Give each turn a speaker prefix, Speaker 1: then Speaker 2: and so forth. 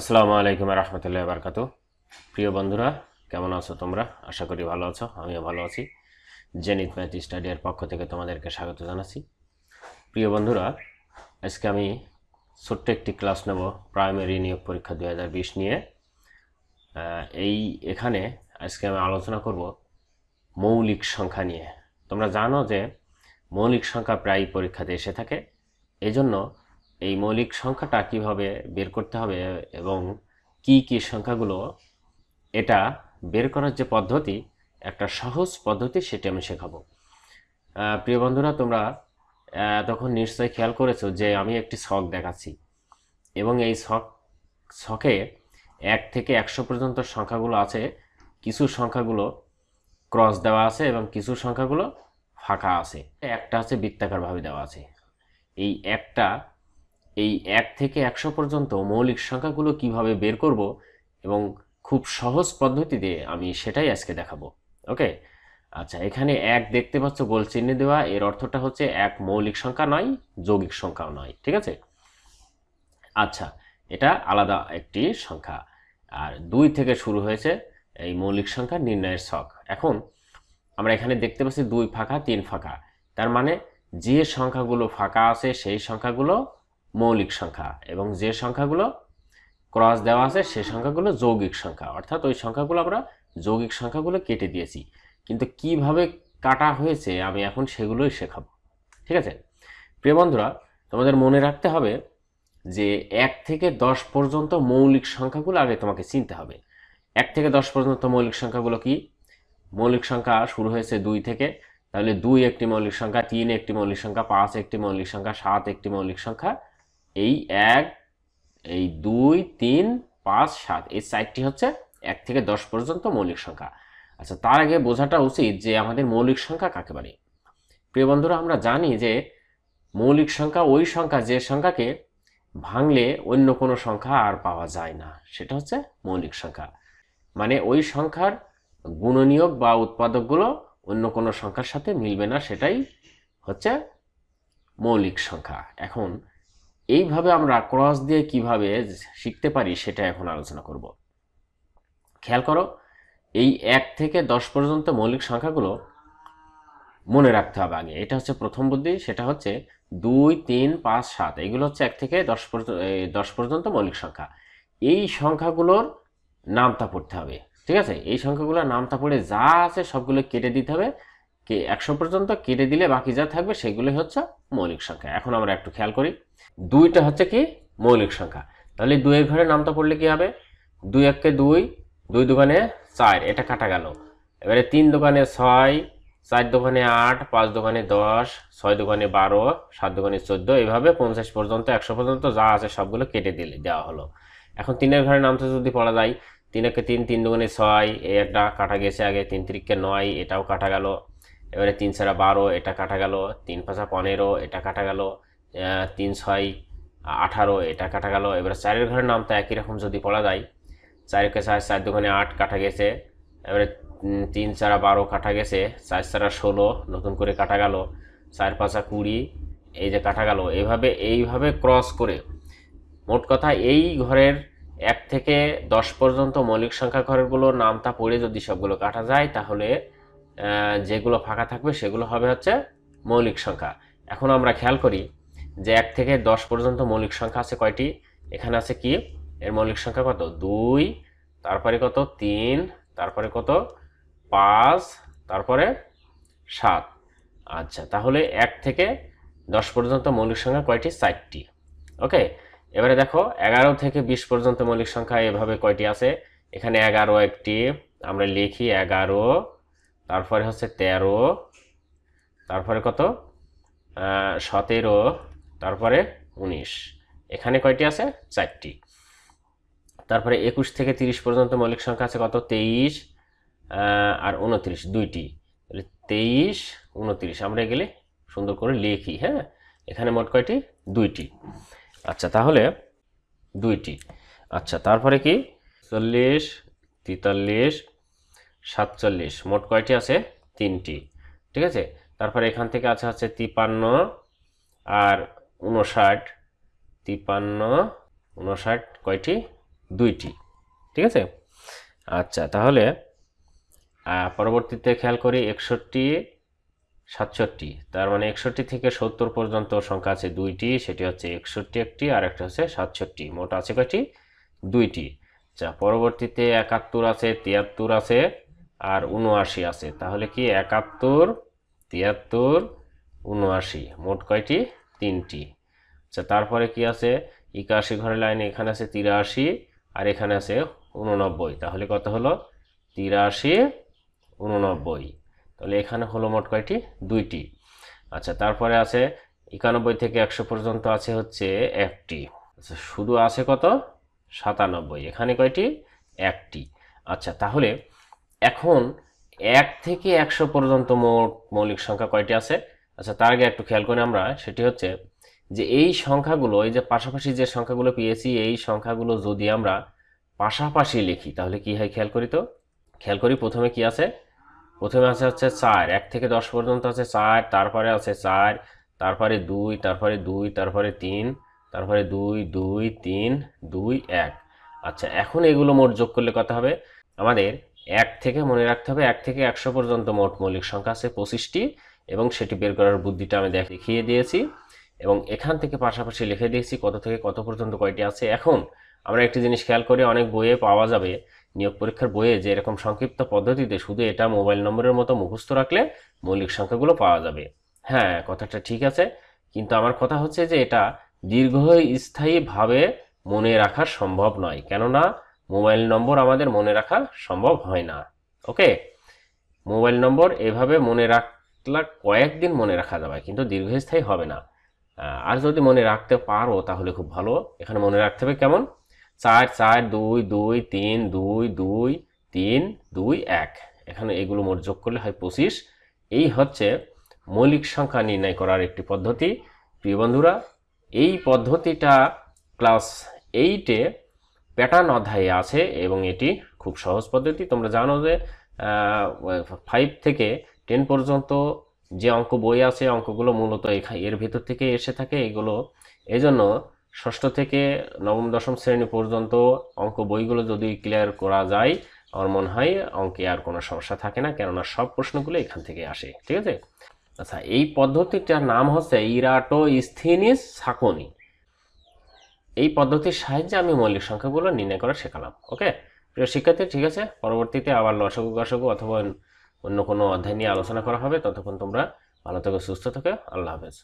Speaker 1: আসসালামু আলাইকুম রহমতুল্লাহ বারকাত প্রিয় বন্ধুরা কেমন আছো তোমরা আশা করি ভালো আছো আমিও ভালো আছি জেনিত ম্যাথ স্টাডিয়ার পক্ষ থেকে তোমাদেরকে স্বাগত জানাচ্ছি প্রিয় বন্ধুরা আজকে আমি ছোট্ট একটি ক্লাস নেব প্রাইমারি নিয়োগ পরীক্ষা দু নিয়ে এই এখানে আজকে আমি আলোচনা করব মৌলিক সংখ্যা নিয়ে তোমরা জানো যে মৌলিক সংখ্যা প্রায় পরীক্ষাতে এসে থাকে এজন্য এই মৌলিক সংখ্যাটা কিভাবে বের করতে হবে এবং কি কি সংখ্যাগুলো এটা বের করার যে পদ্ধতি একটা সহজ পদ্ধতি সেটি আমি শেখাবো প্রিয় বন্ধুরা তোমরা তখন নিশ্চয় খেয়াল করেছো যে আমি একটি শখ দেখাচ্ছি এবং এই শখ শখে এক থেকে একশো পর্যন্ত সংখ্যাগুলো আছে কিছু সংখ্যাগুলো ক্রস দেওয়া আছে এবং কিছু সংখ্যাগুলো ফাঁকা আছে একটা আছে বৃত্তাকারভাবে দেওয়া আছে এই একটা এই এক থেকে একশো পর্যন্ত মৌলিক সংখ্যাগুলো কিভাবে বের করব এবং খুব সহজ পদ্ধতিতে আমি সেটাই আজকে দেখাবো ওকে আচ্ছা এখানে এক দেখতে পাচ্ছ গোল চিহ্নে দেওয়া এর অর্থটা হচ্ছে এক মৌলিক সংখ্যা নয় যৌগিক সংখ্যাও নয় ঠিক আছে আচ্ছা এটা আলাদা একটি সংখ্যা আর দুই থেকে শুরু হয়েছে এই মৌলিক সংখ্যা নির্ণয়ের শখ এখন আমরা এখানে দেখতে পাচ্ছি দুই ফাঁকা তিন ফাঁকা তার মানে যে সংখ্যাগুলো ফাঁকা আছে সেই সংখ্যাগুলো মৌলিক সংখ্যা এবং যে সংখ্যাগুলো ক্রস দেওয়া আছে সে সংখ্যাগুলো যৌগিক সংখ্যা অর্থাৎ ওই সংখ্যাগুলো আমরা যৌগিক সংখ্যাগুলো কেটে দিয়েছি কিন্তু কিভাবে কাটা হয়েছে আমি এখন সেগুলোই শেখাবো ঠিক আছে প্রিয় বন্ধুরা তোমাদের মনে রাখতে হবে যে এক থেকে দশ পর্যন্ত মৌলিক সংখ্যাগুলো আগে তোমাকে চিনতে হবে এক থেকে দশ পর্যন্ত মৌলিক সংখ্যাগুলো কি মৌলিক সংখ্যা শুরু হয়েছে দুই থেকে তাহলে দুই একটি মৌলিক সংখ্যা তিন একটি মৌলিক সংখ্যা পাঁচ একটি মৌলিক সংখ্যা সাত একটি মৌলিক সংখ্যা এই এক এই দুই তিন পাঁচ সাত এই চারটি হচ্ছে এক থেকে দশ পর্যন্ত মৌলিক সংখ্যা আচ্ছা তার আগে বোঝাটা উচিত যে আমাদের মৌলিক সংখ্যা কাকে বলে প্রিয় বন্ধুরা আমরা জানি যে মৌলিক সংখ্যা ওই সংখ্যা যে সংখ্যাকে ভাঙলে অন্য কোনো সংখ্যা আর পাওয়া যায় না সেটা হচ্ছে মৌলিক সংখ্যা মানে ওই সংখ্যার গুণনীয়ক বা উৎপাদকগুলো অন্য কোনো সংখ্যার সাথে মিলবে না সেটাই হচ্ছে মৌলিক সংখ্যা এখন এইভাবে আমরা ক্রস দিয়ে কিভাবে শিখতে পারি সেটা এখন আলোচনা করব খেয়াল করো এই এক থেকে দশ পর্যন্ত মৌলিক সংখ্যাগুলো মনে রাখতে হবে আগে এটা হচ্ছে প্রথম বুদ্ধি সেটা হচ্ছে দুই তিন পাঁচ সাত এগুলো হচ্ছে এক থেকে দশ পর্যন্ত দশ পর্যন্ত মৌলিক সংখ্যা এই সংখ্যাগুলোর নামতা পড়তে হবে ঠিক আছে এই সংখ্যাগুলোর নামতা পড়ে যা আছে সবগুলো কেটে দিতে হবে কে একশো পর্যন্ত কেটে দিলে বাকি যা থাকবে সেগুলি হচ্ছে মৌলিক সংখ্যা এখন আমরা একটু খেয়াল করি দুইটা হচ্ছে কি মৌলিক সংখ্যা তাহলে দুয়ের ঘরে নামটা পড়লে কি হবে দুই এককে দুই দুই দোকানে চার এটা কাটা গেল এবারে তিন দোকানে ছয় চার দোকানে আট পাঁচ দোকানে দশ ছয় দোকানে বারো সাত দোকানে চোদ্দো এভাবে পঞ্চাশ পর্যন্ত একশো পর্যন্ত যা আছে সবগুলো কেটে দিলে দেওয়া হলো এখন তিনের ঘরে নামতে যদি পড়া যায় তিন একে তিন তিন দোকানে ছয় এটা একটা কাটা গেছে আগে তিন তিরিককে নয় এটাও কাটা গেল এবারে তিন চারা বারো এটা কাটা গেল তিন পাঁচা পনেরো এটা কাটা গেল তিন ছয় আঠারো এটা কাটা গেল এবারে চারের ঘরের নামটা একই রকম যদি পড়া যায় চারকে চার চার দুখানে আট কাটা গেছে এবারে তিন চারা বারো কাটা গেছে চার চারা ষোলো নতুন করে কাটা গেল চার পাঁচা কুড়ি এই যে কাটা গেল এইভাবে এইভাবে ক্রস করে মোট কথা এই ঘরের এক থেকে দশ পর্যন্ত মৌলিক সংখ্যা ঘরগুলোর নামটা পড়ে যদি সবগুলো কাটা যায় তাহলে যেগুলো ফাঁকা থাকবে সেগুলো হবে হচ্ছে মৌলিক সংখ্যা এখন আমরা খেয়াল করি যে এক থেকে দশ পর্যন্ত মৌলিক সংখ্যা আছে কয়টি এখানে আছে কি এর মৌলিক সংখ্যা কত দুই তারপরে কত তিন তারপরে কত পাঁচ তারপরে সাত আচ্ছা তাহলে এক থেকে দশ পর্যন্ত মৌলিক সংখ্যা কয়টি চারটি ওকে এবারে দেখো এগারো থেকে বিশ পর্যন্ত মৌলিক সংখ্যা এভাবে কয়টি আছে এখানে এগারো একটি আমরা লিখি এগারো তারপরে হচ্ছে তেরো তারপরে কত সতেরো তারপরে উনিশ এখানে কয়টি আছে চারটি তারপরে একুশ থেকে তিরিশ পর্যন্ত মৌলিক সংখ্যা আছে কত তেইশ আর উনত্রিশ দুইটি তাহলে তেইশ উনত্রিশ আমরা গেলে সুন্দর করে লিখি হ্যাঁ এখানে মোট কয়টি দুইটি আচ্ছা তাহলে দুইটি আচ্ছা তারপরে কি চল্লিশ তেতাল্লিশ সাতচল্লিশ মোট কয়টি আছে তিনটি ঠিক আছে তারপর এখান থেকে আছে হচ্ছে তিপান্ন আর উনষাট তিপান্ন উনষাট কয়টি দুইটি ঠিক আছে আচ্ছা তাহলে পরবর্তীতে খেয়াল করি একষট্টি সাতষট্টি তার মানে একষট্টি থেকে সত্তর পর্যন্ত সংখ্যা আছে দুইটি সেটি হচ্ছে একষট্টি একটি আর একটা হচ্ছে সাতষট্টি মোট আছে কয়টি দুইটি আচ্ছা পরবর্তীতে একাত্তর আছে তিয়াত্তর আছে আর উনআশি আছে তাহলে কি একাত্তর তিয়াত্তর উনআশি মোট কয়টি তিনটি আচ্ছা তারপরে কি আছে একাশি ঘরের লাইনে এখানে আছে তিরাশি আর এখানে আছে উননব্বই তাহলে কত হলো তিরাশি উননব্বই তাহলে এখানে হলো মোট কয়টি দুইটি আচ্ছা তারপরে আছে একানব্বই থেকে একশো পর্যন্ত আছে হচ্ছে একটি আচ্ছা শুধু আছে কত সাতানব্বই এখানে কয়টি একটি আচ্ছা তাহলে এখন এক থেকে একশো পর্যন্ত মোট মৌলিক সংখ্যা কয়টি আছে আচ্ছা তার আগে একটু খেয়াল করি আমরা সেটি হচ্ছে যে এই সংখ্যাগুলো এই যে পাশাপাশি যে সংখ্যাগুলো পেয়েছি এই সংখ্যাগুলো যদি আমরা পাশাপাশি লিখি তাহলে কি হয় খেয়াল করি তো খেয়াল করি প্রথমে কি আছে প্রথমে আছে হচ্ছে চার এক থেকে দশ পর্যন্ত আছে চার তারপরে আছে চার তারপরে দুই তারপরে দুই তারপরে তিন তারপরে দুই দুই তিন দুই এক আচ্ছা এখন এগুলো মোট যোগ করলে কথা হবে আমাদের এক থেকে মনে রাখতে হবে এক থেকে একশো পর্যন্ত মোট মৌলিক সংখ্যা আছে পঁচিশটি এবং সেটি বের করার বুদ্ধিটা আমি দেখিয়ে দিয়েছি এবং এখান থেকে পাশাপাশি লিখে দিয়েছি কত থেকে কত পর্যন্ত কয়টি আছে এখন আমরা একটি জিনিস খেয়াল করি অনেক বইয়ে পাওয়া যাবে নিয়োগ পরীক্ষার বইয়ে যে এরকম সংক্ষিপ্ত পদ্ধতিতে শুধু এটা মোবাইল নম্বরের মতো মুখস্থ রাখলে মৌলিক সংখ্যাগুলো পাওয়া যাবে হ্যাঁ কথাটা ঠিক আছে কিন্তু আমার কথা হচ্ছে যে এটা দীর্ঘস্থায়ীভাবে মনে রাখা সম্ভব নয় কেননা মোবাইল নম্বর আমাদের মনে রাখা সম্ভব হয় না ওকে মোবাইল নম্বর এভাবে মনে রাখলা কয়েকদিন মনে রাখা যাবে কিন্তু দীর্ঘস্থায়ী হবে না আর যদি মনে রাখতে পারো তাহলে খুব ভালো এখানে মনে রাখতে হবে কেমন চার চার দুই দুই তিন দুই দুই তিন দুই এক এখানে এগুলো মোট যোগ করলে হয় পঁচিশ এই হচ্ছে মৌলিক সংখ্যা নির্ণয় করার একটি পদ্ধতি প্রিয় বন্ধুরা এই পদ্ধতিটা ক্লাস এইটে প্যাটার্ন অধ্যায়ে আছে এবং এটি খুব সহজ পদ্ধতি তোমরা জানো যে ফাইভ থেকে টেন পর্যন্ত যে অঙ্ক বই আছে অঙ্কগুলো মূলত এর ভিতর থেকে এসে থাকে এগুলো এজন্য ষষ্ঠ থেকে নবম দশম শ্রেণী পর্যন্ত অঙ্ক বইগুলো যদি ক্লিয়ার করা যায় আমার মনে হয় অঙ্কে আর কোনো সমস্যা থাকে না কেননা সব প্রশ্নগুলো এখান থেকে আসে ঠিক আছে আচ্ছা এই পদ্ধতিটার নাম হচ্ছে ইরাটো ইস্থিনিস শাকনি এই পদ্ধতির সাহায্যে আমি মৌলিক সংখ্যাগুলো নির্ণয় করা শেখালাম ওকে প্রিয় শিক্ষার্থী ঠিক আছে পরবর্তীতে আবার লসগু গসগু অথবা অন্য কোনো অধ্যায় নিয়ে আলোচনা করা হবে ততক্ষণ তোমরা ভালো থেকে সুস্থ থেকে আল্লাহ হাফেজ